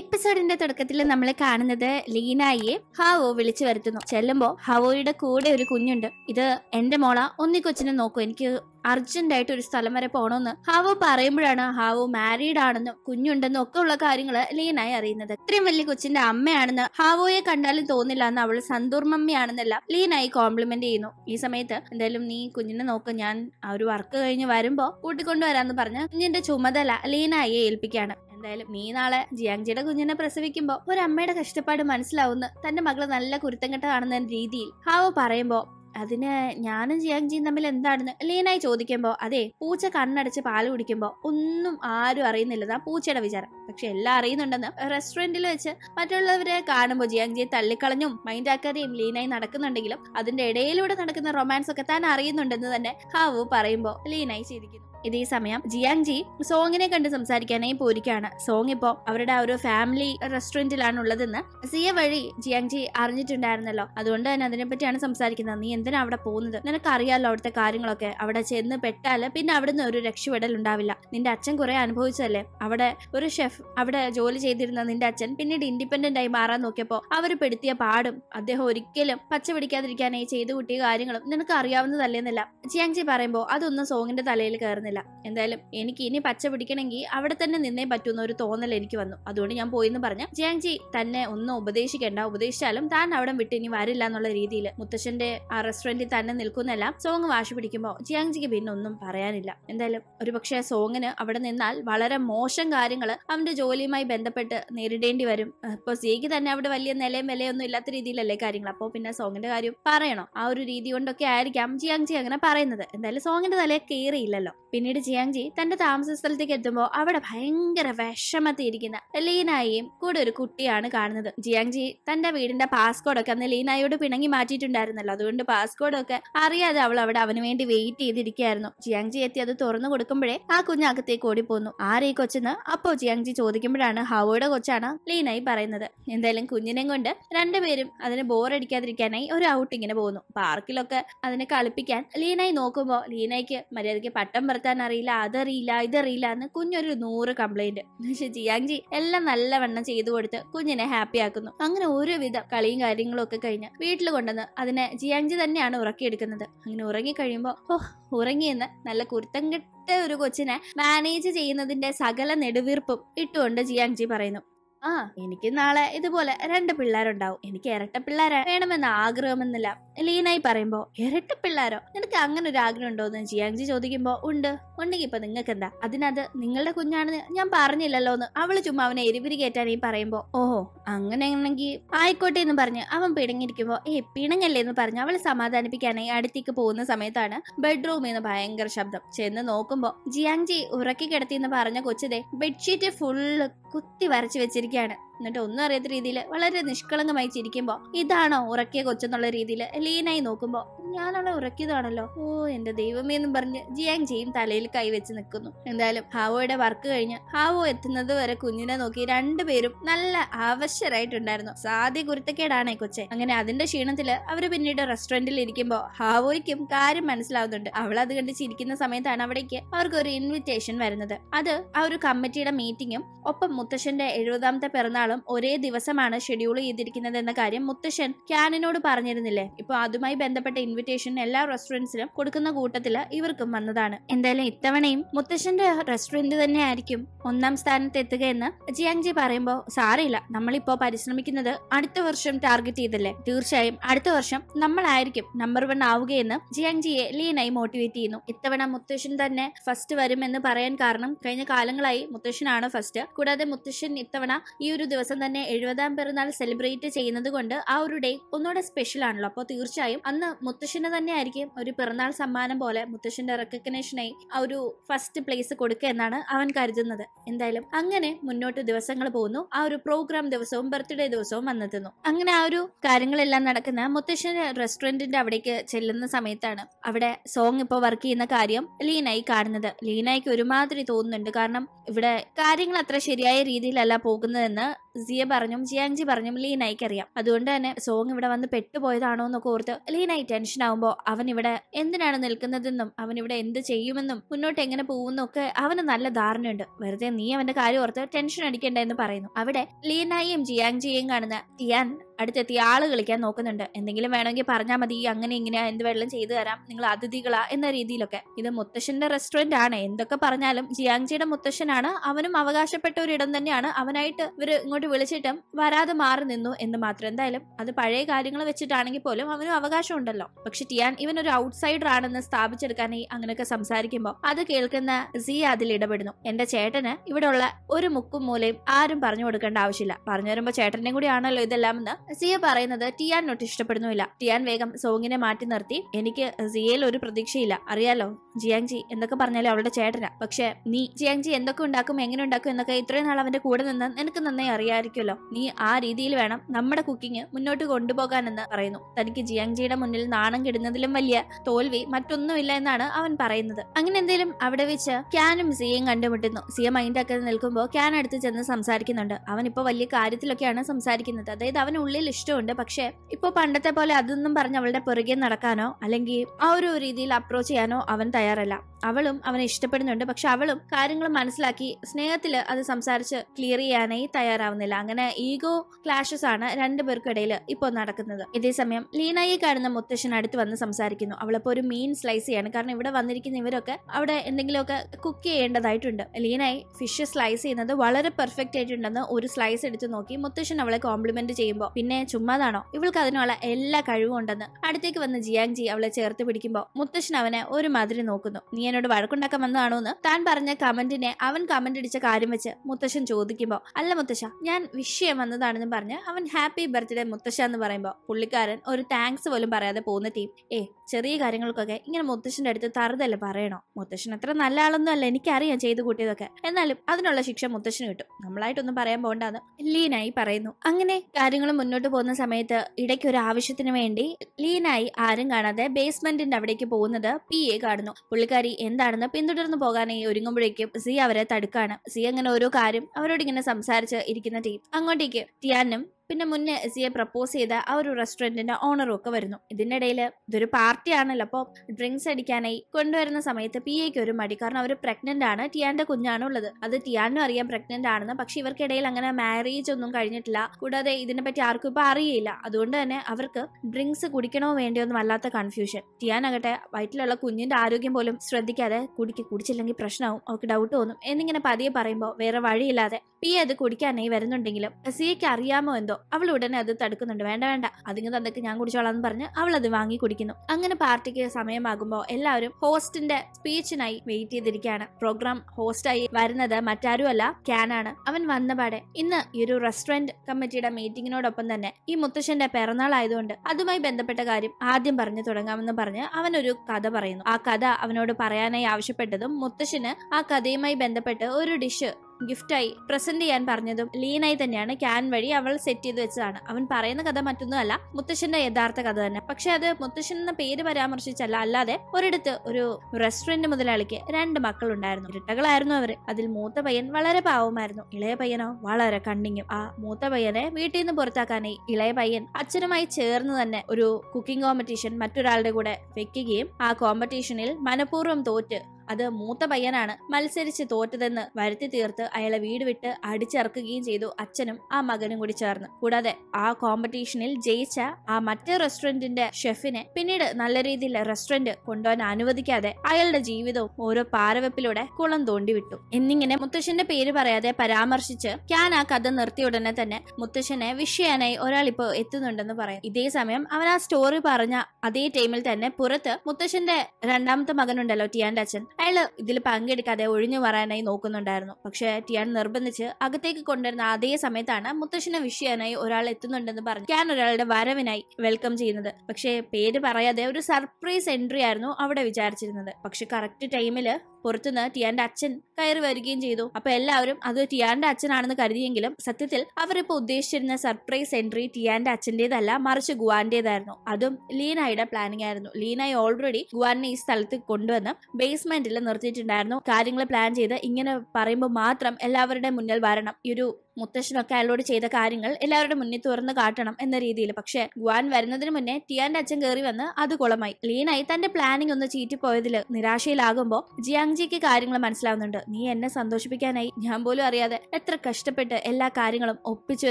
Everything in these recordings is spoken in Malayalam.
എപ്പിസോഡിന്റെ തുടക്കത്തിൽ നമ്മൾ കാണുന്നത് ലീനായിയെ ഹാവോ വിളിച്ചു വരുത്തുന്നു ചെല്ലുമ്പോ ഹാവോയുടെ കൂടെ ഒരു കുഞ്ഞുണ്ട് ഇത് എന്റെ മോള ഒന്നിക്കൊച്ചിനെ നോക്കൂ എനിക്ക് അർജന്റ് ആയിട്ട് ഒരു സ്ഥലം വരെ പോണോന്ന് ഹാവോ പറയുമ്പോഴാണ് ഹാവോ മാരീഡ് ആണെന്നും കുഞ്ഞുണ്ടെന്നും ഒക്കെ ഉള്ള കാര്യങ്ങൾ ലീനായി അറിയുന്നത് ഇത്രയും വലിയ കൊച്ചിന്റെ അമ്മയാണെന്ന് ഹാവോയെ കണ്ടാലും തോന്നില്ല എന്ന് അവൾ സന്തൂർമ്മയാണെന്നല്ല ലീനായി കോംപ്ലിമെന്റ് ചെയ്യുന്നു ഈ സമയത്ത് എന്തായാലും നീ കുഞ്ഞിനെ നോക്ക് ഞാൻ ആ ഒരു വർക്ക് കഴിഞ്ഞ് വരുമ്പോ കൂട്ടിക്കൊണ്ടുവരാന്ന് പറഞ്ഞ് കുഞ്ഞിന്റെ ചുമതല ലീനായി ഏൽപ്പിക്കുകയാണ് എന്തായാലും നീ നാളെ ജിയാങ്ജിയുടെ കുഞ്ഞിനെ പ്രസവിക്കുമ്പോൾ ഒരമ്മയുടെ കഷ്ടപ്പാട് മനസ്സിലാവുന്ന തന്റെ മകള് നല്ല കുരുത്തങ്കട്ട കാണുന്ന രീതിയിൽ ഹാവോ പറയുമ്പോൾ അതിന് ഞാനും ജിയാങ്ജിയും തമ്മിൽ എന്താണെന്ന് ലീനായി ചോദിക്കുമ്പോൾ അതെ പൂച്ച കണ്ണടച്ച് പാല് കുടിക്കുമ്പോൾ ഒന്നും ആരും അറിയുന്നില്ലതാ പൂച്ചയുടെ വിചാരം പക്ഷെ എല്ലാം അറിയുന്നുണ്ടെന്ന് റെസ്റ്റോറന്റിൽ വെച്ച് മറ്റുള്ളവരെ കാണുമ്പോൾ ജിയാങ്ജിയെ തള്ളിക്കളഞ്ഞും മൈൻഡ് ആക്കാതെയും ലീനായി നടക്കുന്നുണ്ടെങ്കിലും അതിന്റെ ഇടയിലൂടെ നടക്കുന്ന റൊമാൻസ് ഒക്കെ താൻ അറിയുന്നുണ്ടെന്ന് തന്നെ ഹാവു പറയുമ്പോൾ ലീനായി ചിരിക്കുന്നു ഇതേ സമയം ജിയാങ് ജി സോങ്ങിനെ കണ്ട് സംസാരിക്കാനായി പോരിക്കാണ് സോങ് ഇപ്പോ അവരുടെ ആ ഒരു ഫാമിലി റെസ്റ്റോറന്റിലാണ് ഉള്ളതെന്ന് സിയ വഴി ജിയാങ് ജി അറിഞ്ഞിട്ടുണ്ടായിരുന്നല്ലോ അതുകൊണ്ട് തന്നെ അതിനെ പറ്റിയാണ് സംസാരിക്കുന്നത് നീ എന്തിനാ അവിടെ പോകുന്നത് നിനക്കറിയാലോ അവിടുത്തെ കാര്യങ്ങളൊക്കെ അവിടെ ചെന്ന് പെട്ടാൽ പിന്നെ അവിടുന്ന് ഒരു രക്ഷപ്പെടൽ ഉണ്ടാവില്ല നിന്റെ അച്ഛൻ കുറെ അനുഭവിച്ചല്ലേ അവിടെ ഒരു ഷെഫ് അവിടെ ജോലി ചെയ്തിരുന്ന നിന്റെ അച്ഛൻ പിന്നീട് ഇൻഡിപെൻഡന്റ് ആയി മാറാൻ നോക്കിയപ്പോൾ അവർ പെടുത്തിയ പാടും അദ്ദേഹം ഒരിക്കലും പച്ച പിടിക്കാതിരിക്കാനായി ചെയ്തു കൂട്ടിയ കാര്യങ്ങളും നിനക്ക് അറിയാവുന്നതല്ലേന്നല്ല ജിയാങ് ജി പറയുമ്പോൾ അതൊന്നും സോങ്ങിന്റെ തലയിൽ കയറുന്നില്ല തോന്നല എന്തായാലും എനിക്ക് ഇനി പച്ച പിടിക്കണമെങ്കിൽ അവിടെ തന്നെ നിന്നേ പറ്റുന്ന ഒരു തോന്നൽ എനിക്ക് വന്നു അതുകൊണ്ട് ഞാൻ പോയി എന്ന് പറഞ്ഞ ജിയാങ്ജി തന്നെ ഒന്നും ഉപദേശിക്കേണ്ട ഉപദേശിച്ചാലും താൻ അവിടെ വിട്ട് ഇനി വരില്ല എന്നുള്ള രീതിയിൽ മുത്തശ്ശന്റെ ആ റെസ്റ്റോറന്റിൽ തന്നെ നിൽക്കുന്നെല്ലാം സോങ് വാശി പിടിക്കുമ്പോൾ ജിയാങ്ജിക്ക് പിന്നെ ഒന്നും പറയാനില്ല എന്തായാലും പക്ഷേ സോങ്ങിന് അവിടെ നിന്നാൽ വളരെ മോശം കാര്യങ്ങൾ അവന്റെ ജോലിയുമായി ബന്ധപ്പെട്ട് നേരിടേണ്ടി വരും ഇപ്പൊ സിയക്ക് തന്നെ അവിടെ വലിയ നിലയും വിലയൊന്നും ഇല്ലാത്ത രീതിയിലല്ലേ കാര്യങ്ങൾ അപ്പോൾ പിന്നെ സോങ്ങിന്റെ കാര്യം പറയണോ ആ ഒരു രീതി കൊണ്ടൊക്കെ ആയിരിക്കാം ജിയാങ്ജി അങ്ങനെ പറയുന്നത് എന്തായാലും സോങ്ങിന്റെ തലയെ കയറിയില്ലല്ലോ പിന്നീട് ജിയാങ്ജി തന്റെ താമസ സ്ഥലത്തേക്ക് എത്തുമ്പോൾ അവിടെ ഭയങ്കര വിഷമത്തിയിരിക്കുന്ന ലീനായിയും കൂടെ ഒരു കുട്ടിയാണ് കാണുന്നത് ജിയാങ്ജി തന്റെ വീടിന്റെ പാസ്കോഡൊക്കെ അന്ന് ലീനായോട് പിണങ്ങി മാറ്റിയിട്ടുണ്ടായിരുന്നല്ലോ അതുകൊണ്ട് പാസ്കോഡൊക്കെ അറിയാതെ അവൾ അവിടെ അവന് വേണ്ടി വെയിറ്റ് ചെയ്തിരിക്കുകയായിരുന്നു ജിയാങ്ജി എത്തി അത് തുറന്നു കൊടുക്കുമ്പോഴേ ആ കുഞ്ഞ് അകത്തേക്ക് ഓടിപ്പോന്നു ആരെ കൊച്ചെന്ന് അപ്പോ ജിയാങ്ജി ചോദിക്കുമ്പോഴാണ് ഹവോയുടെ കൊച്ചാണ് ലീനായി പറയുന്നത് എന്തായാലും കുഞ്ഞിനെ കൊണ്ട് രണ്ടുപേരും അതിന് ബോറടിക്കാതിരിക്കാനായി ഒരു ഔട്ടിങ്ങിന് പോകുന്നു പാർക്കിലൊക്കെ അതിനെ കളിപ്പിക്കാൻ ലീനായി നോക്കുമ്പോൾ ലീനായിക്ക് മര്യാദയ്ക്ക് പട്ടം പറത്താൻ എഴുതാൻ അറിയില്ല അതറിയില്ല ഇതറിയില്ല എന്ന് കുഞ്ഞൊരു നൂറ് കംപ്ലൈന്റ് പക്ഷെ ജിയാങ്ജി എല്ലാം നല്ലവണ്ണം ചെയ്തു കൊടുത്ത് കുഞ്ഞിനെ ഹാപ്പി ആക്കുന്നു അങ്ങനെ ഒരുവിധം കളിയും കാര്യങ്ങളും ഒക്കെ കഴിഞ്ഞ് വീട്ടിൽ കൊണ്ടുവന്ന് അതിനെ ജിയാങ്ജി തന്നെയാണ് ഉറക്കിയെടുക്കുന്നത് അങ്ങനെ ഉറങ്ങി കഴിയുമ്പോൾ ഓ ഉറങ്ങിയെന്ന് നല്ല കുരുത്തം കെട്ട ഒരു കൊച്ചിനെ മാനേജ് ചെയ്യുന്നതിന്റെ സകല നെടുവീർപ്പും ഇട്ടുകൊണ്ട് ജിയാങ്ജി പറയുന്നു ആ എനിക്ക് നാളെ ഇതുപോലെ രണ്ട് പിള്ളേരുണ്ടാവും എനിക്ക് ഇരട്ട പിള്ളേരെ വേണമെന്ന ആഗ്രഹമെന്നില്ല ലീനായി പറയുമ്പോ ഇരട്ട പിള്ളേരോ നിനക്ക് അങ്ങനെ ഒരു ആഗ്രഹം ഉണ്ടോ എന്ന് ജിയാങ്ജി ചോദിക്കുമ്പോ ഉണ്ട് ഉണ്ടെങ്കി ഇപ്പൊ നിങ്ങൾക്ക് എന്താ അതിനത് നിങ്ങളുടെ കുഞ്ഞാണെന്ന് ഞാൻ പറഞ്ഞില്ലല്ലോ എന്ന് അവള് ചുമ്മാ അവനെ എരിപിരി ഈ പറയുമ്പോ ഓഹോ അങ്ങനെയാണെങ്കിൽ ആയിക്കോട്ടെ എന്ന് പറഞ്ഞ് അവൻ പിണങ്ങിയിരിക്കുമ്പോ ഏ പിണങ്ങല്ലേ എന്ന് പറഞ്ഞ് അവളെ സമാധാനിപ്പിക്കാനായി അടുത്തേക്ക് പോകുന്ന സമയത്താണ് ബെഡ്റൂമിൽ നിന്ന് ഭയങ്കര ശബ്ദം ചെന്ന് നോക്കുമ്പോ ജിയാങ്ജി ഉറക്കി കിടത്തി എന്ന് പറഞ്ഞ കൊച്ചതെ ബെഡ്ഷീറ്റ് ഫുള്ള് കുത്തി വരച്ചു വെച്ചിരിക്കും പറയുകയാണ് എന്നിട്ട് ഒന്നും അറിയാത്ത രീതിയിൽ വളരെ നിഷ്കളങ്കമായി ചിരിക്കുമ്പോൾ ഇതാണോ ഉറക്കിയ കൊച്ചെന്നുള്ള രീതിയിൽ ലീനായി നോക്കുമ്പോൾ ഞാനവളെ ഉറക്കിയതാണല്ലോ ഓ എന്റെ ദൈവമേ എന്ന് പറഞ്ഞ് ജിയാങ് ജിയും തലയിൽ കൈവച്ച് നിൽക്കുന്നു എന്തായാലും ഹാവോയുടെ വർക്ക് കഴിഞ്ഞ് ഹാവോ എത്തുന്നത് വരെ കുഞ്ഞിനെ നോക്കി രണ്ടുപേരും നല്ല ആവശ്യരായിട്ടുണ്ടായിരുന്നു സാധ്യ കുരുത്തക്കേടാണേ കൊച്ചെ അങ്ങനെ അതിന്റെ ക്ഷീണത്തില് അവര് പിന്നീട് റെസ്റ്റോറന്റിൽ ഇരിക്കുമ്പോൾ ഹാവോയ്ക്കും കാര്യം മനസ്സിലാവുന്നുണ്ട് അവൾ അത് കണ്ട് ചിരിക്കുന്ന സമയത്താണ് അവിടേക്ക് അവർക്ക് ഒരു ഇൻവിറ്റേഷൻ വരുന്നത് അത് ആ ഒരു കമ്മിറ്റിയുടെ മീറ്റിങ്ങും ഒപ്പം മുത്തശ്ശന്റെ എഴുപതാമത്തെ പിറന്നാളും നാളും ഒരേ ദിവസമാണ് ഷെഡ്യൂൾ ചെയ്തിരിക്കുന്നത് എന്ന കാര്യം മുത്തശ്ശൻ ക്യാനിനോട് പറഞ്ഞിരുന്നില്ലേ ഇപ്പൊ അതുമായി ബന്ധപ്പെട്ട ഇൻവിറ്റേഷൻ എല്ലാ റെസ്റ്റോറൻസിലും കൊടുക്കുന്ന കൂട്ടത്തിൽ ഇവർക്കും വന്നതാണ് എന്തായാലും ഇത്തവണയും മുത്തശ്ശന്റെ തന്നെ തന്നെയായിരിക്കും ഒന്നാം സ്ഥാനത്ത് എത്തുക എന്ന് ജിയാങ്ജി പറയുമ്പോൾ സാറിയില്ല നമ്മളിപ്പോ പരിശ്രമിക്കുന്നത് അടുത്ത വർഷം ടാർഗറ്റ് ചെയ്തല്ലേ തീർച്ചയായും അടുത്ത വർഷം നമ്മളായിരിക്കും നമ്പർ വൺ ആവുകയെന്ന് ജിയാങ്ജിയെ ലീനായി മോട്ടിവേറ്റ് ചെയ്യുന്നു ഇത്തവണ മുത്തശ്ശൻ തന്നെ ഫസ്റ്റ് വരുമെന്ന് പറയാൻ കാരണം കഴിഞ്ഞ കാലങ്ങളായി മുത്തശ്ശനാണ് ഫസ്റ്റ് കൂടാതെ മുത്തശ്ശൻ ഇത്തവണ ഈ ഒരു ദിവസം തന്നെ എഴുപതാം പിറന്നാൾ സെലിബ്രേറ്റ് ചെയ്യുന്നത് കൊണ്ട് ആ ഒരു ഡേ ഒന്നുകൂടെ സ്പെഷ്യൽ ആണല്ലോ അപ്പോൾ തീർച്ചയായും അന്ന് മുത്തശ്ശന് തന്നെ ആയിരിക്കും ഒരു പിറന്നാൾ സമ്മാനം പോലെ മുത്തശ്ശന്റെ റെക്കഗ്നേഷനായി ആ ഒരു ഫസ്റ്റ് പ്ലേസ് കൊടുക്കുക എന്നാണ് അവൻ കരുതുന്നത് എന്തായാലും അങ്ങനെ മുന്നോട്ട് ദിവസങ്ങൾ പോകുന്നു ആ ഒരു പ്രോഗ്രാം ദിവസവും ബർത്ത്ഡേ ദിവസവും വന്നെത്തുന്നു അങ്ങനെ ആ ഒരു കാര്യങ്ങളെല്ലാം നടക്കുന്ന മുത്തശ്ശന് റെസ്റ്റോറന്റിന്റെ അവിടേക്ക് ചെല്ലുന്ന സമയത്താണ് അവിടെ സോങ് ഇപ്പോൾ വർക്ക് ചെയ്യുന്ന കാര്യം ലീനായി കാണുന്നത് ലീനായിക്ക് ഒരുമാതിരി തോന്നുന്നുണ്ട് കാരണം ഇവിടെ കാര്യങ്ങൾ അത്ര ശരിയായ രീതിയിലല്ല പോകുന്നതെന്ന് സിയെ പറഞ്ഞും ജിയാങ്ജി പറഞ്ഞും ലീനായിക്ക് അറിയാം അതുകൊണ്ട് തന്നെ സോങ് ഇവിടെ വന്ന് പെട്ടുപോയതാണോ എന്നൊക്കെ ഓർത്ത് ലീനായി ടെൻഷൻ ആവുമ്പോ അവൻ ഇവിടെ എന്തിനാണ് നിൽക്കുന്നതെന്നും അവൻ ഇവിടെ എന്ത് ചെയ്യുമെന്നും മുന്നോട്ട് എങ്ങനെ പോകുന്നൊക്കെ അവന് നല്ല ധാരണയുണ്ട് വെറുതെ നീ അവന്റെ കാര്യം ഓർത്ത് ടെൻഷൻ അടിക്കണ്ട എന്ന് പറയുന്നു അവിടെ ലീനായിയും ജിയാങ്ജിയെയും കാണുന്ന ടിയാൻ അടുത്തെത്തി ആള് കളിക്കാൻ നോക്കുന്നുണ്ട് എന്തെങ്കിലും വേണമെങ്കിൽ പറഞ്ഞാൽ മതി അങ്ങനെ ഇങ്ങനെ എന്ത് വെള്ളം ചെയ്തു തരാം നിങ്ങൾ അതിഥികളാ എന്ന രീതിയിലൊക്കെ ഇത് മുത്തശ്ശന്റെ റെസ്റ്റോറന്റ് ആണ് എന്തൊക്കെ പറഞ്ഞാലും ജിയാങ്ജിയുടെ മുത്തശ്ശനാണ് അവനും അവകാശപ്പെട്ട ഒരിടം തന്നെയാണ് അവനായിട്ട് ഇവർ ഇങ്ങോട്ട് വിളിച്ചിട്ടും വരാതെ മാറി നിന്നു എന്ന് മാത്രം എന്തായാലും അത് പഴയ കാര്യങ്ങൾ വെച്ചിട്ടാണെങ്കിൽ പോലും അവനും അവകാശം ഉണ്ടല്ലോ പക്ഷെ ടിയാൻ ഇവൻ ഒരു ഔട്ട്സൈഡർ ആണെന്ന് സ്ഥാപിച്ചെടുക്കാനായി അങ്ങനെയൊക്കെ സംസാരിക്കുമ്പോൾ അത് കേൾക്കുന്ന സി അതിൽ ഇടപെടുന്നു എന്റെ ചേട്ടന് ഇവിടെയുള്ള ഒരു മുക്കും മൂലയും ആരും പറഞ്ഞു കൊടുക്കേണ്ട ആവശ്യമില്ല പറഞ്ഞു വരുമ്പോൾ ചേട്ടനെയും കൂടി ആണല്ലോ ഇതെല്ലാം എന്ന് സിയ പറയുന്നത് ടിയാൻ ഒട്ട് ഇഷ്ടപ്പെടുന്നില്ല ടിയാൻ വേഗം സോങ്ങിനെ മാറ്റി നിർത്തി എനിക്ക് സിയയിൽ ഒരു പ്രതീക്ഷയില്ല അറിയാലോ ജിയാങ്ജി എന്തൊക്കെ പറഞ്ഞാലും അവളുടെ ചേട്ടനാ പക്ഷെ നീ ജിയാങ്ജി എന്തൊക്കെ ഉണ്ടാക്കും എങ്ങനെ ഉണ്ടാക്കും എന്നൊക്കെ ഇത്രയും നാൾ അവന്റെ കൂടെ നിന്ന് നിനക്ക് നന്നായി അറിയാമായിരിക്കുമല്ലോ നീ ആ രീതിയിൽ വേണം നമ്മുടെ കുക്കിംഗ് മുന്നോട്ട് കൊണ്ടുപോകാനെന്ന് പറയുന്നു തനിക്ക് ജിയാങ്ജിയുടെ മുന്നിൽ നാണം കിടുന്നതിലും വലിയ തോൽവി മറ്റൊന്നുമില്ല എന്നാണ് അവൻ പറയുന്നത് അങ്ങനെ എന്തെങ്കിലും അവിടെ വെച്ച് ക്യാനും സിയയും കണ്ടുമുട്ടുന്നു സിയ മൈൻഡ് ആക്കാതെ നിൽക്കുമ്പോൾ ക്യാൻ അടുത്ത് ചെന്ന് സംസാരിക്കുന്നുണ്ട് അവൻ ഇപ്പോൾ വലിയ കാര്യത്തിലൊക്കെയാണ് സംസാരിക്കുന്നത് അതായത് അവൻ ഉള്ളിൽ ഇഷ്ടമുണ്ട് പക്ഷേ ഇപ്പൊ പണ്ടത്തെ പോലെ അതൊന്നും പറഞ്ഞ് അവളുടെ പുറകെ നടക്കാനോ അല്ലെങ്കിൽ ആ ഒരു രീതിയിൽ അപ്രോച്ച് ചെയ്യാനോ അവൻ തയ്യാറല്ല അവളും അവനെ ഇഷ്ടപ്പെടുന്നുണ്ട് പക്ഷെ അവളും കാര്യങ്ങൾ മനസ്സിലാക്കി സ്നേഹത്തിൽ അത് സംസാരിച്ച് ക്ലിയർ ചെയ്യാനായി തയ്യാറാവുന്നില്ല അങ്ങനെ ഈഗോ ക്ലാഷസ് ആണ് രണ്ടുപേർക്കും ഇടയിൽ ഇപ്പോൾ നടക്കുന്നത് ഇതേസമയം ലീനയെ കാണുന്ന മുത്തശ്ശൻ അടുത്ത് വന്ന് സംസാരിക്കുന്നു അവളിപ്പോൾ ഒരു മീൻ സ്ലൈസ് ചെയ്യാണ് കാരണം ഇവിടെ വന്നിരിക്കുന്ന ഇവരൊക്കെ അവിടെ എന്തെങ്കിലുമൊക്കെ കുക്ക് ചെയ്യേണ്ടതായിട്ടുണ്ട് ലീനായി ഫിഷ് സ്ലൈസ് ചെയ്യുന്നത് വളരെ പെർഫെക്റ്റ് ആയിട്ടുണ്ടെന്ന് ഒരു സ്ലൈസ് എടുത്ത് നോക്കി മുത്തശ്ശൻ അവളെ കോംപ്ലിമെന്റ് ചെയ്യുമ്പോൾ പിന്നെ ചുമ്മാതാണോ ഇവൾക്ക് അതിനുള്ള എല്ലാ കഴിവും ഉണ്ടെന്ന് അടുത്തേക്ക് വന്ന് ജിയാങ് ജി അവളെ ചേർത്ത് പിടിക്കുമ്പോ മുത്തശ്ശൻ അവനെ ഒരു മാതിരി നോക്കുന്നു നീ എന്നോട് വഴക്കുണ്ടാക്കാൻ വന്നതാണോ എന്ന് താൻ പറഞ്ഞ കമന്റിനെ അവൻ കമന്റ് അടിച്ച കാര്യം വെച്ച് മുത്തശ്ശൻ ചോദിക്കുമ്പോ അല്ല മുത്തശ്ശ ഞാൻ വിഷയം വന്നതാണെന്ന് പറഞ്ഞ് അവൻ ഹാപ്പി ബർത്ത്ഡേ മുത്തശ്ശ എന്ന് പറയുമ്പോൾ പുള്ളിക്കാരൻ ഒരു താങ്ക്സ് പോലും പറയാതെ പോകുന്ന ടീം ഏ ചെറിയ കാര്യങ്ങൾക്കൊക്കെ ഇങ്ങനെ മുത്തശ്ശന്റെ അടുത്ത് തറുതല്ല പറയണോ മുത്തശ്ശൻ അത്ര നല്ല ആളൊന്നും അല്ല എനിക്കറിയാം ചെയ്തു കൂട്ടിയതൊക്കെ എന്നാലും അതിനുള്ള ശിക്ഷ മുത്തശ്ശന് കിട്ടും നമ്മളായിട്ടൊന്നും പറയാൻ പോകണ്ടെന്ന് ലീനായി പറയുന്നു അങ്ങനെ കാര്യങ്ങൾ മുന്നോട്ട് മുന്നോട്ട് പോകുന്ന സമയത്ത് ഇടയ്ക്ക് ഒരു ആവശ്യത്തിന് വേണ്ടി ലീനായി ആരും കാണാതെ ബേസ്മെന്റിന്റെ അവിടേക്ക് പോകുന്നത് പി എ കാണുന്നു പുള്ളിക്കാരി എന്താണെന്ന് പിന്തുടർന്ന് പോകാനായി ഒരുങ്ങുമ്പോഴേക്കും സി അവരെ തടുക്കാണ് സി അങ്ങനെ ഓരോ കാര്യം അവരോട് ഇങ്ങനെ സംസാരിച്ച് ഇരിക്കുന്ന ടീം അങ്ങോട്ടേക്ക് ടിയാനും പിന്നെ മുന്നേ എസിയെ പ്രപ്പോസ് ചെയ്ത ആ ഒരു റെസ്റ്റോറന്റിന്റെ ഓണറും ഒക്കെ വരുന്നു ഇതിനിടയിൽ ഇതൊരു പാർട്ടി ആണല്ലോ അപ്പോൾ ഡ്രിങ്ക്സ് അടിക്കാനായി കൊണ്ടുവരുന്ന സമയത്ത് പി എക്ക് ഒരു മടി കാരണം അവർ പ്രഗ്നന്റ് ആണ് ടിയാൻ്റെ കുഞ്ഞാണ് ഉള്ളത് അത് ടിയാനും അറിയാം പ്രഗ്നന്റ് ആണെന്ന് പക്ഷെ ഇവർക്കിടയിൽ അങ്ങനെ മാരേജ് ഒന്നും കഴിഞ്ഞിട്ടില്ല കൂടാതെ ഇതിനെപ്പറ്റി ആർക്കും ഇപ്പൊ അറിയില്ല അതുകൊണ്ട് തന്നെ അവർക്ക് ഡ്രിങ്ക്സ് കുടിക്കണോ വേണ്ടോ ഒന്നും അല്ലാത്ത കൺഫ്യൂഷൻ ടിയാനാകട്ടെ വയറ്റിലുള്ള കുഞ്ഞിൻ്റെ ആരോഗ്യം പോലും ശ്രദ്ധിക്കാതെ കുടിക്ക് കുടിച്ചില്ലെങ്കിൽ പ്രശ്നമാവും അവർക്ക് ഡൗട്ട് തോന്നും എന്നിങ്ങനെ പതിയെ പറയുമ്പോൾ വേറെ വഴിയില്ലാതെ പി അത് കുടിക്കാനായി വരുന്നുണ്ടെങ്കിലും സിയയ്ക്ക് അറിയാമോ എന്തോ അവൾ ഉടനെ അത് തടുക്കുന്നുണ്ട് വേണ്ട വേണ്ട അതിങ്ങ് തന്നൊക്കെ ഞാൻ കുടിച്ചോളാം എന്ന് പറഞ്ഞ് അവൾ അത് വാങ്ങി കുടിക്കുന്നു അങ്ങനെ പാർട്ടിക്ക് സമയമാകുമ്പോൾ എല്ലാവരും ഹോസ്റ്റിന്റെ സ്പീച്ചിനായി വെയിറ്റ് ചെയ്തിരിക്കുകയാണ് പ്രോഗ്രാം ഹോസ്റ്റായി വരുന്നത് മറ്റാരും അല്ല ക്യാനാണ് അവൻ വന്നപാടെ ഇന്ന് ഈ ഒരു റെസ്റ്റോറന്റ് കമ്മിറ്റിയുടെ മീറ്റിങ്ങിനോടൊപ്പം തന്നെ ഈ മുത്തശ്ശന്റെ പിറന്നാൾ ആയതുകൊണ്ട് അതുമായി ബന്ധപ്പെട്ട കാര്യം ആദ്യം പറഞ്ഞു തുടങ്ങാമെന്ന് പറഞ്ഞ് അവനൊരു കഥ പറയുന്നു ആ കഥ അവനോട് പറയാനായി ആവശ്യപ്പെട്ടതും മുത്തശ്ശന് ആ കഥയുമായി ബന്ധപ്പെട്ട് ഒരു ഡിഷ് ഗിഫ്റ്റായി പ്രസന്റ് ചെയ്യാൻ പറഞ്ഞതും ലീനായി തന്നെയാണ് ക്യാൻ വഴി അവൾ സെറ്റ് ചെയ്ത് വെച്ചതാണ് അവൻ പറയുന്ന കഥ മറ്റൊന്നുമല്ല മുത്തശ്ശന്റെ യഥാർത്ഥ കഥ തന്നെ പക്ഷെ അത് മുത്തശ്ശൻ എന്ന പേര് പരാമർശിച്ചല്ല അല്ലാതെ ഒരിടത്ത് ഒരു റെസ്റ്റോറന്റ് മുതലാളിക്ക് രണ്ട് മക്കൾ ഉണ്ടായിരുന്നു ഇരട്ടകളായിരുന്നു അവർ അതിൽ മൂത്ത പയ്യൻ വളരെ പാവമായിരുന്നു ഇളയ പയ്യനോ വളരെ കണ്ണിങ്ങും ആ മൂത്ത പയ്യനെ വീട്ടിൽ നിന്ന് പുറത്താക്കാനായി ഇളയ പയ്യൻ അച്ഛനുമായി ചേർന്ന് തന്നെ ഒരു കുക്കിംഗ് കോമ്പറ്റീഷൻ മറ്റൊരാളുടെ കൂടെ വെക്കുകയും ആ കോമ്പറ്റീഷനിൽ മനഃപൂർവ്വം തോറ്റ് അത് മൂത്ത പയ്യനാണ് മത്സരിച്ച് തോറ്റതെന്ന് വരുത്തി തീർത്ത് അയാളെ വീട് വിട്ട് അടിച്ചിറക്കുകയും ചെയ്തു അച്ഛനും ആ മകനും കൂടി ചേർന്ന് കൂടാതെ ആ കോമ്പറ്റീഷനിൽ ജയിച്ച ആ മറ്റേ റെസ്റ്റോറന്റിന്റെ ഷെഫിനെ പിന്നീട് നല്ല രീതിയിൽ റെസ്റ്റോറന്റ് കൊണ്ടുപോകാൻ അനുവദിക്കാതെ അയാളുടെ ജീവിതവും ഓരോ പാരവെപ്പിലൂടെ കുളം തോണ്ടി വിട്ടു എന്നിങ്ങനെ മുത്തശ്ശന്റെ പേര് പറയാതെ പരാമർശിച്ച് ഞാൻ ആ കഥ നിർത്തിയ ഉടനെ തന്നെ മുത്തശ്ശനെ വിഷയാനായി ഒരാൾ ഇപ്പോ എത്തുന്നുണ്ടെന്ന് പറയും ഇതേ സമയം അവൻ ആ സ്റ്റോറി പറഞ്ഞ അതേ ടൈമിൽ തന്നെ പുറത്ത് മുത്തശ്ശന്റെ രണ്ടാമത്തെ മകനുണ്ടല്ലോ ടിയാന്റെ അച്ഛൻ അയാള് ഇതിൽ പങ്കെടുക്കാതെ ഒഴിഞ്ഞു മാറാനായി നോക്കുന്നുണ്ടായിരുന്നു പക്ഷേ ടിയാൻ നിർബന്ധിച്ച് അകത്തേക്ക് കൊണ്ടുവരുന്ന അതേ സമയത്താണ് മുത്തശ്ശനെ ചെയ്യാനായി ഒരാൾ എത്തുന്നുണ്ടെന്ന് പറഞ്ഞു ടിയാൻ ഒരാളുടെ വരവിനായി വെൽക്കം ചെയ്യുന്നത് പക്ഷേ പേര് പറയാതെ ഒരു സർപ്രൈസ് എൻട്രി ആയിരുന്നു അവിടെ വിചാരിച്ചിരുന്നത് പക്ഷെ കറക്റ്റ് ടൈമില് പുറത്തുനിന്ന് ടിയാന്റെ അച്ഛൻ കയറി വരികയും ചെയ്തു അപ്പൊ എല്ലാവരും അത് ടിയാന്റെ അച്ഛനാണെന്ന് കരുതിയെങ്കിലും സത്യത്തിൽ അവരിപ്പോ ഉദ്ദേശിച്ചിരുന്ന സർപ്രൈസ് എൻട്രി ടിയാന്റെ അച്ഛൻ്റെതല്ല മറിച്ച് ഗുവാന്റേതായിരുന്നു അതും ലീനയുടെ പ്ലാനിംഗ് ആയിരുന്നു ലീനായി ഓൾറെഡി ഗുവാനെ ഈ സ്ഥലത്ത് കൊണ്ടുവന്ന് ബേസ്മെന്റ് ഇല്ല നിർത്തിയിട്ടുണ്ടായിരുന്നു കാര്യങ്ങൾ പ്ലാൻ ചെയ്ത് ഇങ്ങനെ പറയുമ്പോൾ മാത്രം എല്ലാവരുടെ മുന്നിൽ വരണം ഈ ഒരു മുത്തശ്ശനൊക്കെ അയാളോട് ചെയ്ത കാര്യങ്ങൾ എല്ലാവരുടെ മുന്നിൽ തുറന്നു കാട്ടണം എന്ന രീതിയിൽ പക്ഷേ ഗുവാൻ വരുന്നതിന് മുന്നേ ടിയാന്റെ അച്ഛൻ കയറി വന്ന് അത് കുളമായി ലീനായി തന്റെ പ്ലാനിംഗ് ഒന്ന് ചീറ്റിപ്പോയതിൽ നിരാശയിലാകുമ്പോൾ ജിയാങ്ജിക്ക് കാര്യങ്ങൾ മനസ്സിലാവുന്നുണ്ട് നീ എന്നെ സന്തോഷിപ്പിക്കാനായി ഞാൻ പോലും അറിയാതെ എത്ര കഷ്ടപ്പെട്ട് എല്ലാ കാര്യങ്ങളും ഒപ്പിച്ചു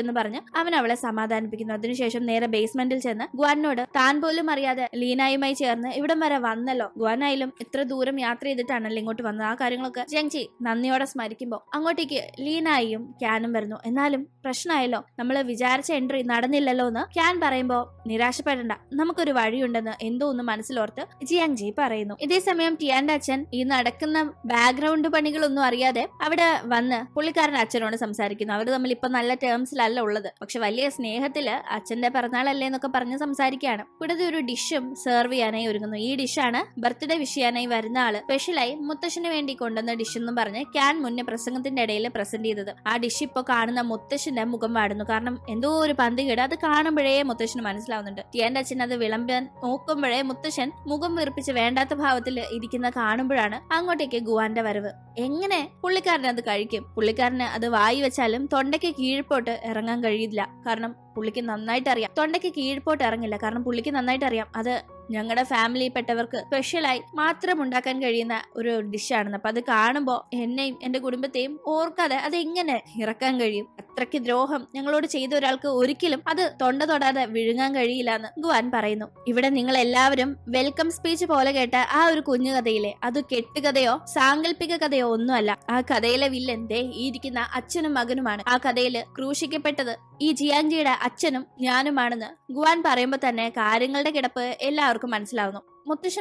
എന്ന് പറഞ്ഞ് അവൻ അവളെ സമാധാനിപ്പിക്കുന്നു അതിനുശേഷം നേരെ ബേസ്മെന്റിൽ ചെന്ന് ഗുവാനോട് താൻ പോലും അറിയാതെ ലീനായുമായി ചേർന്ന് ഇവിടം വരെ വന്നല്ലോ ഗുവാനായാലും ഇത്ര ദൂരം യാത്ര ചെയ്തിട്ടാണല്ലോ ഇങ്ങോട്ട് വന്നത് ആ കാര്യങ്ങളൊക്കെ ജിയാങ്ജി നന്ദിയോടെ സ്മരിക്കുമ്പോൾ അങ്ങോട്ടേക്ക് ലീനായും ക്യാനും വരുന്നു ഉണ്ടായിരുന്നു എന്നാലും പ്രശ്നമായല്ലോ നമ്മൾ വിചാരിച്ച എൻട്രി നടന്നില്ലല്ലോ എന്ന് ക്യാൻ പറയുമ്പോൾ നിരാശപ്പെടണ്ട നമുക്കൊരു വഴിയുണ്ടെന്ന് എന്തോ ഒന്ന് മനസ്സിലോർത്ത് ജിയാങ് ജി പറയുന്നു ഇതേ സമയം ടിയാന്റെ അച്ഛൻ ഈ നടക്കുന്ന ബാക്ക്ഗ്രൗണ്ട് പണികളൊന്നും അറിയാതെ അവിടെ വന്ന് പുള്ളിക്കാരൻ അച്ഛനോട് സംസാരിക്കുന്നു അവര് തമ്മിൽ ഇപ്പൊ നല്ല ടേംസിലല്ല ഉള്ളത് പക്ഷെ വലിയ സ്നേഹത്തില് അച്ഛന്റെ പിറന്നാളല്ലേ എന്നൊക്കെ പറഞ്ഞ് സംസാരിക്കുകയാണ് കൂടാതെ ഒരു ഡിഷും സെർവ് ചെയ്യാനായി ഒരുങ്ങുന്നു ഈ ഡിഷാണ് ബർത്ത്ഡേ വിഷ് ചെയ്യാനായി വരുന്ന ആള് സ്പെഷ്യലായി മുത്തശ്ശന് വേണ്ടി കൊണ്ടുവന്ന ഡിഷ് എന്ന് പറഞ്ഞ് ക്യാൻ മുന്നേ പ്രസംഗത്തിന്റെ ഇടയിൽ പ്രസന്റ് ചെയ്തത് ആ ഡിഷ് ഇപ്പോൾ കാണുന്ന മുത്തശ്ശന്റെ മുഖം വാടുന്നു കാരണം എന്തോ ഒരു കേട് അത് കാണുമ്പോഴേ മുത്തശ്ശന് മനസ്സിലാവുന്നുണ്ട് ടിയാന്റെ അച്ഛൻ അത് വിളമ്പാൻ നോക്കുമ്പോഴേ മുത്തശ്ശൻ മുഖം വീർപ്പിച്ച് വേണ്ടാത്ത ഭാവത്തിൽ ഇരിക്കുന്ന കാണുമ്പോഴാണ് അങ്ങോട്ടേക്ക് ഗുവാന്റെ വരവ് എങ്ങനെ പുള്ളിക്കാരൻ അത് കഴിക്കും പുള്ളിക്കാരന് അത് വായി വെച്ചാലും തൊണ്ടയ്ക്ക് കീഴ്പോട്ട് ഇറങ്ങാൻ കഴിയില്ല കാരണം പുള്ളിക്ക് നന്നായിട്ട് അറിയാം തൊണ്ടയ്ക്ക് കീഴ്പോട്ട് ഇറങ്ങില്ല കാരണം പുള്ളിക്ക് നന്നായിട്ട് അറിയാം അത് ഞങ്ങളുടെ ഫാമിലിയിൽപ്പെട്ടവർക്ക് സ്പെഷ്യലായി മാത്രം ഉണ്ടാക്കാൻ കഴിയുന്ന ഒരു ഡിഷാണെന്ന് അപ്പൊ അത് കാണുമ്പോൾ എന്നെയും എന്റെ കുടുംബത്തെയും ഓർക്കാതെ അത് എങ്ങനെ ഇറക്കാൻ കഴിയും അത്രയ്ക്ക് ദ്രോഹം ഞങ്ങളോട് ചെയ്ത ഒരാൾക്ക് ഒരിക്കലും അത് തൊണ്ട തൊടാതെ വിഴുങ്ങാൻ കഴിയില്ല എന്ന് ഗുവാൻ പറയുന്നു ഇവിടെ നിങ്ങൾ എല്ലാവരും വെൽക്കം സ്പീച്ച് പോലെ കേട്ട ആ ഒരു കുഞ്ഞു കഥയിലെ അത് കെട്ടുകഥയോ സാങ്കല്പിക കഥയോ ഒന്നുമല്ല ആ കഥയിലെ വില്ലൻ ദേ ഈ ഇരിക്കുന്ന അച്ഛനും മകനുമാണ് ആ കഥയില് ക്രൂശിക്കപ്പെട്ടത് ഈ ജിയാൻജിയുടെ അച്ഛനും ഞാനുമാണെന്ന് ഗുവാൻ പറയുമ്പോൾ തന്നെ കാര്യങ്ങളുടെ കിടപ്പ് എല്ലാവർക്കും മനസ്സിലാവുന്നു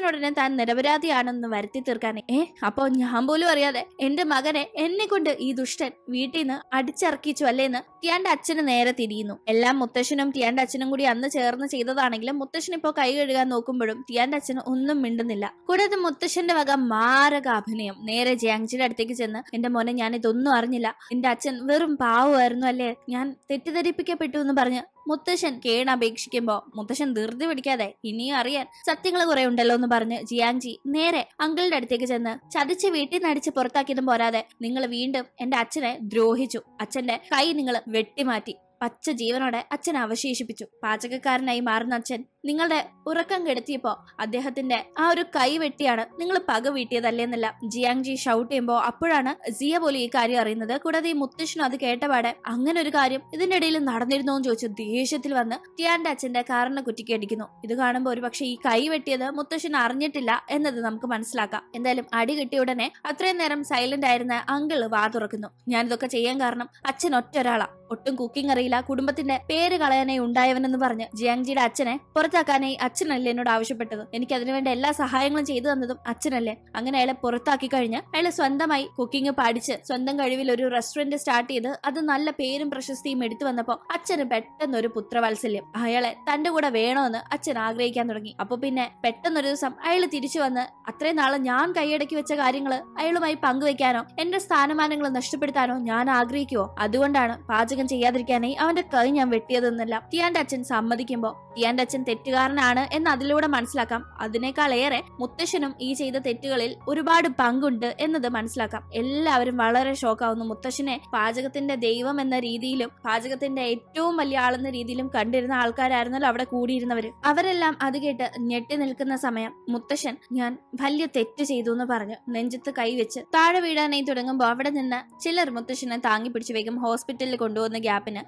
ഉടനെ താൻ നിരപരാധിയാണെന്ന് വരുത്തി തീർക്കാൻ ഏ അപ്പോ ഞാൻ പോലും അറിയാതെ എന്റെ മകനെ എന്നെ കൊണ്ട് ഈ ദുഷ്ടൻ വീട്ടിൽ നിന്ന് അടിച്ചറക്കിച്ചു അല്ലേന്ന് ടിയാന്റെ അച്ഛന് നേരെ തിരിയുന്നു എല്ലാം മുത്തശ്ശനും ടിയാന്റെ അച്ഛനും കൂടി അന്ന് ചേർന്ന് ചെയ്തതാണെങ്കിലും മുത്തശ്ശൻ ഇപ്പോ കൈ കഴുകാൻ നോക്കുമ്പോഴും ടിയാന്റെ അച്ഛന് ഒന്നും മിണ്ടുന്നില്ല കൂടാതെ മുത്തശ്ശന്റെ വക മാരക അഭിനയം നേരെ ജയാങ്ജിയുടെ അടുത്തേക്ക് ചെന്ന് എന്റെ മോനെ ഞാൻ ഇതൊന്നും അറിഞ്ഞില്ല എന്റെ അച്ഛൻ വെറും പാവമായിരുന്നു അല്ലേ ഞാൻ തെറ്റിദ്ധരിപ്പിക്കപ്പെട്ടു എന്ന് പറഞ്ഞ് മുത്തശ്ശൻ കേണപേക്ഷിക്കുമ്പോൾ മുത്തശ്ശൻ ധൃതി പിടിക്കാതെ ഇനിയും അറിയാൻ സത്യങ്ങൾ കുറെ ഉണ്ടല്ലോ എന്ന് പറഞ്ഞ് ജിയാങ്ജി നേരെ അങ്കിളുടെ അടുത്തേക്ക് ചെന്ന് ചതിച്ച് വീട്ടിൽ നിന്ന് അടിച്ച് പുറത്താക്കിയതും പോരാതെ നിങ്ങൾ വീണ്ടും എന്റെ അച്ഛനെ ദ്രോഹിച്ചു അച്ഛന്റെ കൈ നിങ്ങൾ വെട്ടിമാറ്റി പച്ച ജീവനോടെ അച്ഛൻ അവശേഷിപ്പിച്ചു പാചകക്കാരനായി മാറുന്ന അച്ഛൻ നിങ്ങളുടെ ഉറക്കം കെടുത്തിയപ്പോൾ അദ്ദേഹത്തിന്റെ ആ ഒരു കൈ വെട്ടിയാണ് നിങ്ങൾ പക വീട്ടിയതല്ലേന്നല്ല ജിയാങ് ജി ഷൗട്ട് ചെയ്യുമ്പോൾ അപ്പോഴാണ് ജിയ പോലും ഈ കാര്യം അറിയുന്നത് കൂടാതെ ഈ മുത്തശ്ശനും അത് കേട്ടപാടെ അങ്ങനെ ഒരു കാര്യം ഇതിന്റെ ഇടയിൽ നടന്നിരുന്നോ എന്ന് ചോദിച്ചു ദേഷ്യത്തിൽ വന്ന് ടിയാന്റെ അച്ഛന്റെ കാറിനെ കുറ്റിക്ക് അടിക്കുന്നു ഇത് കാണുമ്പോൾ ഒരു പക്ഷേ ഈ കൈ വെട്ടിയത് മുത്തശ്ശൻ അറിഞ്ഞിട്ടില്ല എന്നത് നമുക്ക് മനസ്സിലാക്കാം എന്തായാലും അടി കിട്ടിയ ഉടനെ അത്രയും നേരം സൈലന്റ് ആയിരുന്ന അങ്കിള് വാ തുറക്കുന്നു ഞാനിതൊക്കെ ചെയ്യാൻ കാരണം അച്ഛൻ ഒറ്റ ഒരാളാ ഒട്ടും കുക്കിംഗ് അറിയില്ല കുടുംബത്തിന്റെ പേര് കളയാനേ ഉണ്ടായവനെന്ന് പറഞ്ഞ് ജിയാങ്ജിയുടെ അച്ഛനെ പുറത്താക്കാനായി അച്ഛനല്ലേ എന്നോട് ആവശ്യപ്പെട്ടത് എനിക്ക് അതിനുവേണ്ട എല്ലാ സഹായങ്ങളും ചെയ്തു തന്നതും അച്ഛനല്ലേ അങ്ങനെ അയാളെ പുറത്താക്കി കഴിഞ്ഞ് അയാളെ സ്വന്തമായി കുക്കിംഗ് പഠിച്ച് സ്വന്തം കഴിവിൽ ഒരു റെസ്റ്റോറന്റ് സ്റ്റാർട്ട് ചെയ്ത് അത് നല്ല പേരും പ്രശസ്തിയും എടുത്തു വന്നപ്പോൾ അച്ഛന് പെട്ടെന്ന് ഒരു പുത്രവാത്സല്യം അയാളെ തന്റെ കൂടെ വേണോന്ന് അച്ഛൻ ആഗ്രഹിക്കാൻ തുടങ്ങി അപ്പൊ പിന്നെ പെട്ടെന്നൊരു ദിവസം അയാൾ തിരിച്ചു വന്ന് അത്രയും നാളെ ഞാൻ കൈയടക്കി വെച്ച കാര്യങ്ങൾ അയാളുമായി പങ്കുവെക്കാനോ എന്റെ സ്ഥാനമാനങ്ങൾ നഷ്ടപ്പെടുത്താനോ ഞാൻ ആഗ്രഹിക്കുവോ അതുകൊണ്ടാണ് പാചകം ചെയ്യാതിരിക്കാനായി അവന്റെ കൈ ഞാൻ വെട്ടിയതെന്നല്ല തിയാന്റെ അച്ഛൻ സമ്മതിക്കുമ്പോ തിയാന്റെ അച്ഛൻ തെറ്റുകാരനാണ് എന്ന് അതിലൂടെ മനസ്സിലാക്കാം അതിനേക്കാളേറെ മുത്തശ്ശനും ഈ ചെയ്ത തെറ്റുകളിൽ ഒരുപാട് പങ്കുണ്ട് എന്നത് മനസ്സിലാക്കാം എല്ലാവരും വളരെ ഷോക്കാവുന്നു മുത്തശ്ശനെ പാചകത്തിന്റെ ദൈവം എന്ന രീതിയിലും പാചകത്തിന്റെ ഏറ്റവും വലിയ ആളെന്ന രീതിയിലും കണ്ടിരുന്ന ആൾക്കാരായിരുന്നല്ലോ അവിടെ കൂടിയിരുന്നവര് അവരെല്ലാം അത് കേട്ട് ഞെട്ടി നിൽക്കുന്ന സമയം മുത്തശ്ശൻ ഞാൻ വലിയ തെറ്റ് ചെയ്തു എന്ന് പറഞ്ഞു നെഞ്ചത്ത് കൈവച്ച് താഴെ വീഴാനായി തുടങ്ങുമ്പോൾ അവിടെ നിന്ന് ചിലർ മുത്തശ്ശനെ താങ്ങി പിടിച്ചു വേഗം ഹോസ്പിറ്റലിൽ കൊണ്ടുപോകുന്ന ഗ്യാപ്പിന്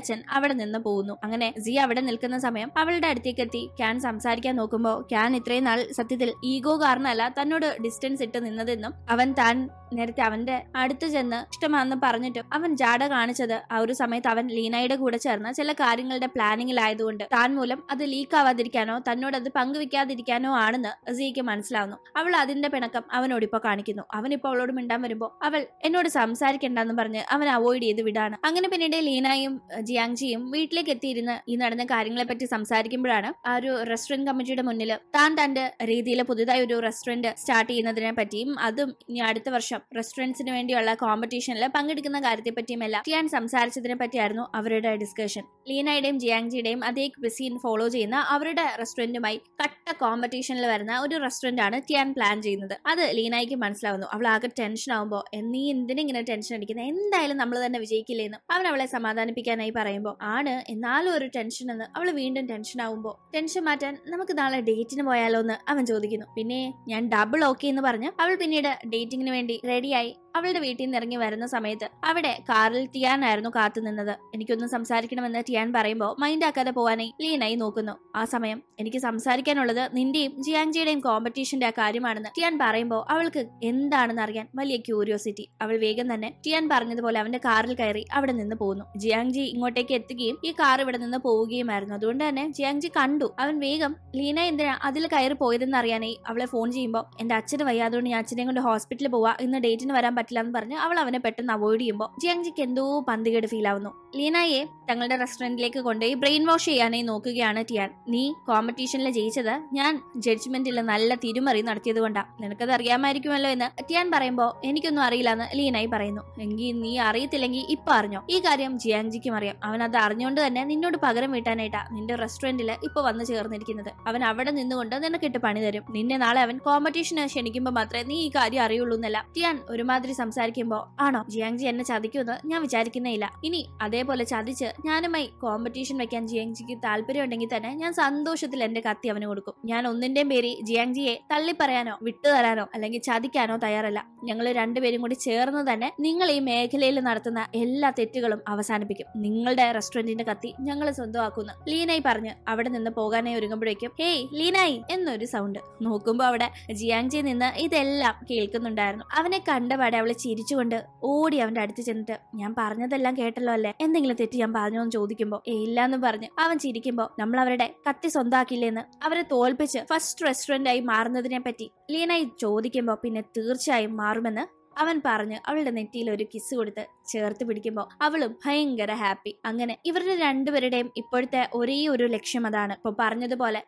അച്ഛൻ അവിടെ നിന്ന് പോകുന്നു അങ്ങനെ സി അവിടെ നിൽക്കുന്ന സമയം അവളുടെ അടുത്തേക്ക് അടുത്തേക്കെത്തി ക്യാൻ സംസാരിക്കാൻ നോക്കുമ്പോൾ ക്യാൻ ഇത്രയും നാൾ സത്യത്തിൽ ഈഗോ കാരണമല്ല തന്നോട് ഡിസ്റ്റൻസ് ഇട്ട് നിന്നതെന്നും അവൻ താൻ നേരത്തെ അവന്റെ അടുത്ത് ചെന്ന് ഇഷ്ടമാണെന്ന് പറഞ്ഞിട്ടും അവൻ ജാട കാണിച്ചത് ആ ഒരു സമയത്ത് അവൻ ലീനയുടെ കൂടെ ചേർന്ന ചില കാര്യങ്ങളുടെ പ്ലാനിങ്ങിലായതുകൊണ്ട് താൻ മൂലം അത് ലീക്ക് ആവാതിരിക്കാനോ തന്നോട് അത് പങ്കുവെക്കാതിരിക്കാനോ ആണെന്ന് അസീക്ക് മനസ്സിലാവുന്നു അവൾ അതിന്റെ പിണക്കം അവനോട് ഇപ്പൊ കാണിക്കുന്നു അവൻ അവനിപ്പോ അവളോട് മിണ്ടാൻ വരുമ്പോൾ അവൾ എന്നോട് സംസാരിക്കേണ്ടെന്ന് പറഞ്ഞ് അവൻ അവോയ്ഡ് ചെയ്ത് വിടാണ് അങ്ങനെ പിന്നീട് ലീനയും ജിയാങ്ജിയും വീട്ടിലേക്ക് എത്തിയിരുന്ന് ഈ നടന്ന കാര്യങ്ങളെ പറ്റി സംസാരിക്കുമ്പോഴാണ് പറയുകയാണ് ആ ഒരു റെസ്റ്റോറന്റ് കമ്മിറ്റിയുടെ മുന്നിൽ താൻ തന്റെ രീതിയിൽ പുതുതായി ഒരു റെസ്റ്റോറന്റ് സ്റ്റാർട്ട് ചെയ്യുന്നതിനെ പറ്റിയും അതും ഇനി അടുത്ത വർഷം റെസ്റ്റോറൻസിന് വേണ്ടിയുള്ള കോമ്പറ്റീഷനിൽ പങ്കെടുക്കുന്ന കാര്യത്തെ പറ്റിയും എല്ലാം ടിയാൻ സംസാരിച്ചതിനെ പറ്റിയായിരുന്നു അവരുടെ ഡിസ്കഷൻ ലീനയുടെയും ജിയാങ്ജിയുടെയും അതേ ക്വിസീൻ ഫോളോ ചെയ്യുന്ന അവരുടെ റെസ്റ്റോറന്റുമായി കട്ട കോമ്പറ്റീഷനിൽ വരുന്ന ഒരു റെസ്റ്റോറന്റ് ആണ് ടിയാൻ പ്ലാൻ ചെയ്യുന്നത് അത് ലീനായിക്ക് മനസ്സിലാവുന്നു അവൾ ആകെ ടെൻഷൻ ആവുമ്പോൾ നീ ഇങ്ങനെ ടെൻഷൻ അടിക്കുന്നത് എന്തായാലും നമ്മൾ തന്നെ വിജയിക്കില്ലെന്ന് അവൻ അവളെ സമാധാനിപ്പിക്കാനായി പറയുമ്പോൾ ആണ് എന്നാലും ഒരു ടെൻഷൻ എന്ന് അവൾ വീണ്ടും ടെൻഷൻ ആവുമ്പോൾ ടെൻഷൻ മാറ്റാൻ നമുക്ക് നാളെ ഡേറ്റിന് പോയാലോ എന്ന് അവൻ ചോദിക്കുന്നു പിന്നെ ഞാൻ ഡബിൾ ഓക്കെ എന്ന് പറഞ്ഞ് അവൾ പിന്നീട് ഡേറ്റിങ്ങിന് വേണ്ടി റെഡിയായി അവളുടെ വീട്ടിൽ നിന്ന് ഇറങ്ങി വരുന്ന സമയത്ത് അവിടെ കാറിൽ ടിയാൻ ആയിരുന്നു കാത്തു നിന്നത് എനിക്കൊന്ന് സംസാരിക്കണമെന്ന് ടിയാൻ പറയുമ്പോൾ മൈൻഡ് ആക്കാതെ പോവാനായി ലീനായി നോക്കുന്നു ആ സമയം എനിക്ക് സംസാരിക്കാനുള്ളത് നിന്റെയും ജിയാങ്ജിയുടെയും കോമ്പറ്റീഷന്റെ ആ കാര്യമാണെന്ന് ടിയാൻ പറയുമ്പോൾ അവൾക്ക് എന്താണെന്ന് അറിയാൻ വലിയ ക്യൂരിയോസിറ്റി അവൾ വേഗം തന്നെ ടിയാൻ പറഞ്ഞതുപോലെ അവന്റെ കാറിൽ കയറി അവിടെ നിന്ന് പോകുന്നു ജിയാങ്ജി ഇങ്ങോട്ടേക്ക് എത്തുകയും ഈ കാർ ഇവിടെ നിന്ന് പോവുകയുമായിരുന്നു അതുകൊണ്ട് തന്നെ ജിയാങ്ജി കണ്ടു അവൻ വേഗം ലീന എന്തിനാ അതിൽ കയറി പോയതെന്ന് അറിയാനായി അവളെ ഫോൺ ചെയ്യുമ്പോൾ എന്റെ അച്ഛന് വയ്യാതുകൊണ്ട് ഞാൻ അച്ഛനെ കൊണ്ട് ഹോസ്പിറ്റലിൽ പോവാ ഇന്ന് ഡേറ്റിന് വരാൻ പറ്റില്ല എന്ന് പറഞ്ഞ് അവൾ അവനെ പെട്ടെന്ന് അവോയ്ഡ് ചെയ്യുമ്പോൾ ജിയാങ്ജിക്ക് എന്തോ പന്തികേട് ഫീൽ ആവുന്നു ലീനയെ തങ്ങളുടെ റെസ്റ്റോറൻറ്റിലേക്ക് കൊണ്ടുപോയി ബ്രെയിൻ വാഷ് ചെയ്യാനായി നോക്കുകയാണ് ടിയാൻ നീ കോമ്പറ്റീഷനിൽ ജയിച്ചത് ഞാൻ ജഡ്ജ്മെന്റിൽ നല്ല തിരുമറി നടത്തിയത് കൊണ്ടാണ് നിനക്കത് അറിയാമായിരിക്കുമല്ലോ എന്ന് ടിയാൻ പറയുമ്പോൾ എനിക്കൊന്നും അറിയില്ല എന്ന് ലീനായി പറയുന്നു എങ്കിൽ നീ അറിയത്തില്ലെങ്കിൽ ഇപ്പൊ അറിഞ്ഞോ ഈ കാര്യം ജിയാങ്ജിക്കും അറിയാം അവൻ അത് അറിഞ്ഞുകൊണ്ട് തന്നെ നിന്നോട് പകരം വീട്ടാനായിട്ടാ നിന്റെ റെസ്റ്റോറന്റിൽ ഇപ്പൊ വന്നു ചേർന്നിരിക്കുന്നത് അവൻ അവിടെ നിന്നുകൊണ്ട് നിനക്കിട്ട് പണി തരും നിന്നെ നാളെ അവൻ കോമ്പറ്റീഷന് ക്ഷണിക്കുമ്പോൾ മാത്രമേ നീ ഈ കാര്യം അറിയുള്ളൂ എന്നല്ല ടിയാൻ ഒരുമാതിരി സംസാരിക്കുമ്പോൾ ആണോ ജിയാങ്ജി എന്നെ ചതിക്കുമെന്ന് ഞാൻ വിചാരിക്കുന്നേയില്ല ഇനി അതേപോലെ ചതിച്ച് ഞാനുമായി കോമ്പറ്റീഷൻ വെക്കാൻ ജിയാങ്ജിക്ക് താല്പര്യമുണ്ടെങ്കിൽ തന്നെ ഞാൻ സന്തോഷത്തിൽ എന്റെ കത്തി അവന് കൊടുക്കും ഞാൻ ഒന്നിന്റെയും പേര് ജിയാങ്ജിയെ തള്ളിപ്പറയാനോ വിട്ടുതരാനോ അല്ലെങ്കിൽ ചതിക്കാനോ തയ്യാറല്ല ഞങ്ങൾ രണ്ടുപേരും കൂടി ചേർന്ന് തന്നെ നിങ്ങൾ ഈ മേഖലയിൽ നടത്തുന്ന എല്ലാ തെറ്റുകളും അവസാനിപ്പിക്കും നിങ്ങളുടെ റെസ്റ്റോറന്റിന്റെ കത്തി ഞങ്ങൾ സ്വന്തമാക്കുന്നു ലീനായി പറഞ്ഞ് അവിടെ നിന്ന് പോകാനായി ഒരുങ്ങുമ്പോഴേക്കും ഹേയ് ലീനായി എന്നൊരു സൗണ്ട് നോക്കുമ്പോൾ അവിടെ ജിയാങ്ജി നിന്ന് ഇതെല്ലാം കേൾക്കുന്നുണ്ടായിരുന്നു അവനെ കണ്ടപാടെ അവൾ ചിരിച്ചുകൊണ്ട് ഓടി അവന്റെ അടുത്ത് ചെന്നിട്ട് ഞാൻ പറഞ്ഞതെല്ലാം കേട്ടല്ലോ അല്ലേ എന്തെങ്കിലും തെറ്റ് ഞാൻ പറഞ്ഞോ എന്ന് ചോദിക്കുമ്പോൾ ഇല്ല എന്ന് പറഞ്ഞ് അവൻ ചിരിക്കുമ്പോൾ നമ്മൾ അവരുടെ കത്തി സ്വന്തമാക്കില്ലെന്ന് അവരെ തോൽപ്പിച്ച് ഫസ്റ്റ് റെസ്റ്റോറന്റ് ആയി മാറുന്നതിനെ പറ്റി ലീനായി ചോദിക്കുമ്പോൾ പിന്നെ തീർച്ചയായും മാറുമെന്ന് അവൻ പറഞ്ഞ് അവളുടെ നെറ്റിയിൽ ഒരു കിസ് കൊടുത്ത് ചേർത്ത് പിടിക്കുമ്പോൾ അവളും ഭയങ്കര ഹാപ്പി അങ്ങനെ ഇവരുടെ രണ്ടുപേരുടെയും ഇപ്പോഴത്തെ ഒരേ ഒരു ലക്ഷ്യം അതാണ് ഇപ്പൊ പറഞ്ഞതുപോലെ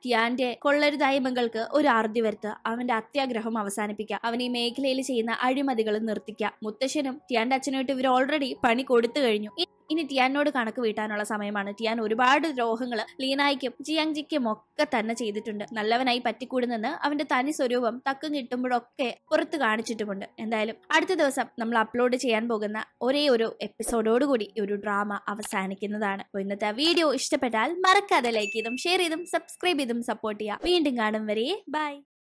കൊള്ളരുതായ മകൾക്ക് ഒരു അറുതി വരുത്തുക അവന്റെ അത്യാഗ്രഹം അവസാനിപ്പിക്കുക അവൻ ഈ മേഖലയിൽ ചെയ്യുന്ന അഴിമതികൾ നിർത്തിക്കുക മുത്തശ്ശനും ധ്യാന്റെ അച്ഛനുമായിട്ട് ഇവർ ഓൾറെഡി പണി കൊടുത്തു കഴിഞ്ഞു ഇനി ടിയാനോട് കണക്ക് വീട്ടാനുള്ള സമയമാണ് ടിയാൻ ഒരുപാട് ദ്രോഹങ്ങൾ ലീനായിക്കും ജിയാങ്ജിക്കും ഒക്കെ തന്നെ ചെയ്തിട്ടുണ്ട് നല്ലവനായി പറ്റിക്കൂടുന്നെന്ന് അവന്റെ തനി സ്വരൂപം തക്കം കിട്ടുമ്പോഴൊക്കെ പുറത്ത് കാണിച്ചിട്ടുമുണ്ട് എന്തായാലും അടുത്ത ദിവസം നമ്മൾ അപ്ലോഡ് ചെയ്യാൻ പോകുന്ന ഒരേ ഒരു എപ്പിസോഡോടുകൂടി ഒരു ഡ്രാമ അവസാനിക്കുന്നതാണ് ഇന്നത്തെ വീഡിയോ ഇഷ്ടപ്പെട്ടാൽ മറക്കാതെ ലൈക്ക് ചെയ്തും ഷെയർ ചെയ്തും സബ്സ്ക്രൈബ് ചെയ്തും സപ്പോർട്ട് ചെയ്യാം വീണ്ടും കാണും വരെ ബൈ